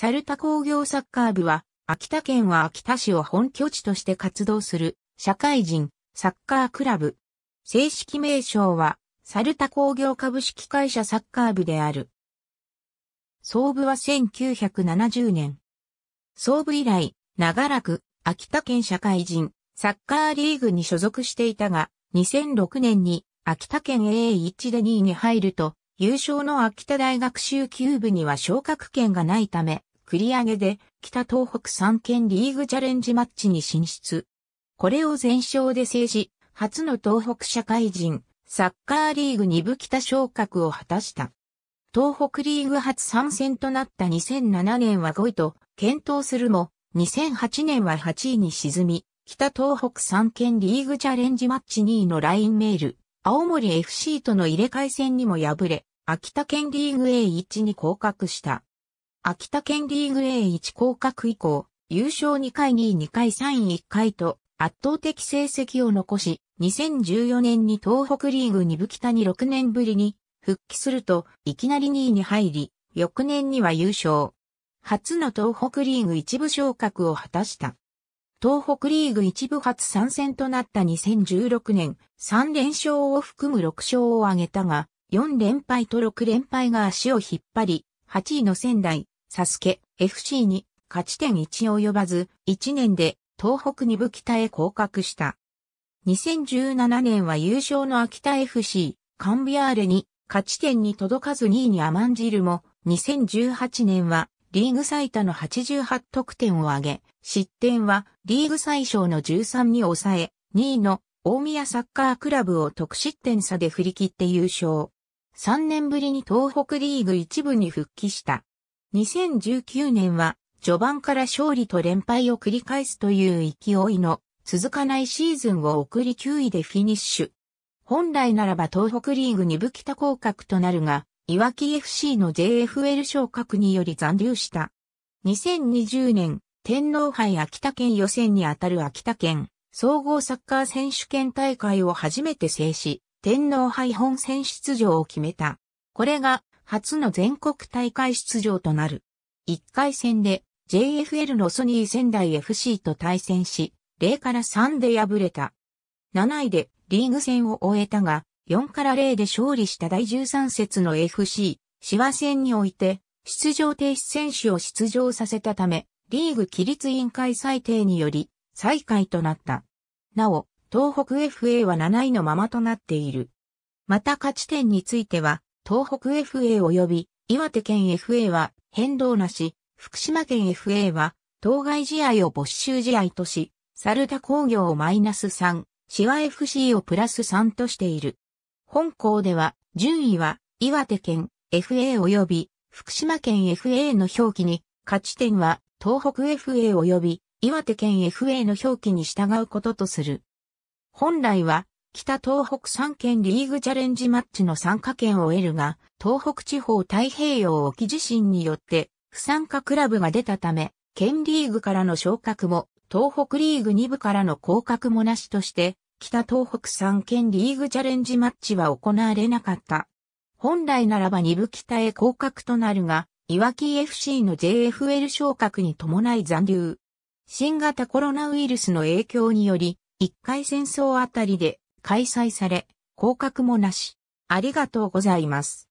サルタ工業サッカー部は、秋田県は秋田市を本拠地として活動する社会人サッカークラブ。正式名称は、サルタ工業株式会社サッカー部である。総部は1970年。創部以来、長らく秋田県社会人サッカーリーグに所属していたが、2006年に秋田県 A1 で2位に入ると、優勝の秋田大学集級部には昇格権がないため、繰り上げで北東北3県リーグチャレンジマッチに進出。これを全勝で制し、初の東北社会人、サッカーリーグ2部北昇格を果たした。東北リーグ初参戦となった2007年は5位と検討するも、2008年は8位に沈み、北東北3県リーグチャレンジマッチ2位のラインメール、青森 FC との入れ替え戦にも敗れ、秋田県リーグ A1 に降格した。秋田県リーグ A1 降格以降、優勝2回2位2回3位1回と圧倒的成績を残し、2014年に東北リーグ2部北に6年ぶりに復帰すると、いきなり2位に入り、翌年には優勝。初の東北リーグ一部昇格を果たした。東北リーグ一部初参戦となった2016年、3連勝を含む6勝を挙げたが、4連敗と6連敗が足を引っ張り、8位の仙台、サスケ FC に勝ち点1及ばず、1年で東北2部北へ降格した。2017年は優勝の秋田 FC、カンビアーレに勝ち点に届かず2位にアマンジルも、2018年はリーグ最多の88得点を挙げ、失点はリーグ最小の13に抑え、2位の大宮サッカークラブを得失点差で振り切って優勝。3年ぶりに東北リーグ一部に復帰した。2019年は序盤から勝利と連敗を繰り返すという勢いの続かないシーズンを送り9位でフィニッシュ。本来ならば東北リーグ武部北降格となるが、いわき FC の JFL 昇格により残留した。2020年、天皇杯秋田県予選にあたる秋田県総合サッカー選手権大会を初めて制し、天皇杯本選出場を決めた。これが初の全国大会出場となる。1回戦で JFL のソニー仙台 FC と対戦し、0から3で敗れた。7位でリーグ戦を終えたが、4から0で勝利した第13節の FC、シワ戦において、出場停止選手を出場させたため、リーグ規律委員会裁定により、再開となった。なお、東北 FA は7位のままとなっている。また勝ち点については、東北 FA 及び岩手県 FA は変動なし、福島県 FA は当該試合を没収試合とし、猿田工業をマイナス3、シワ FC をプラス3としている。本校では、順位は岩手県 FA 及び福島県 FA の表記に、勝ち点は東北 FA 及び岩手県 FA の表記に従うこととする。本来は北東北3県リーグチャレンジマッチの参加権を得るが、東北地方太平洋沖地震によって不参加クラブが出たため、県リーグからの昇格も、東北リーグ2部からの降格もなしとして、北東北3県リーグチャレンジマッチは行われなかった。本来ならば2部北へ降格となるが、いわき FC の JFL 昇格に伴い残留。新型コロナウイルスの影響により、1回戦争あたりで開催され、降格もなし。ありがとうございます。